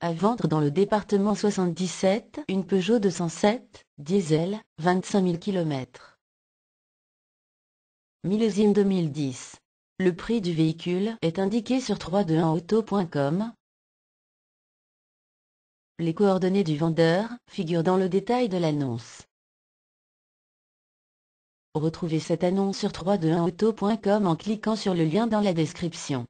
À vendre dans le département 77, une Peugeot 207, diesel, 25 000 km. Millésime 2010. Le prix du véhicule est indiqué sur 321auto.com. Les coordonnées du vendeur figurent dans le détail de l'annonce. Retrouvez cette annonce sur 321auto.com en cliquant sur le lien dans la description.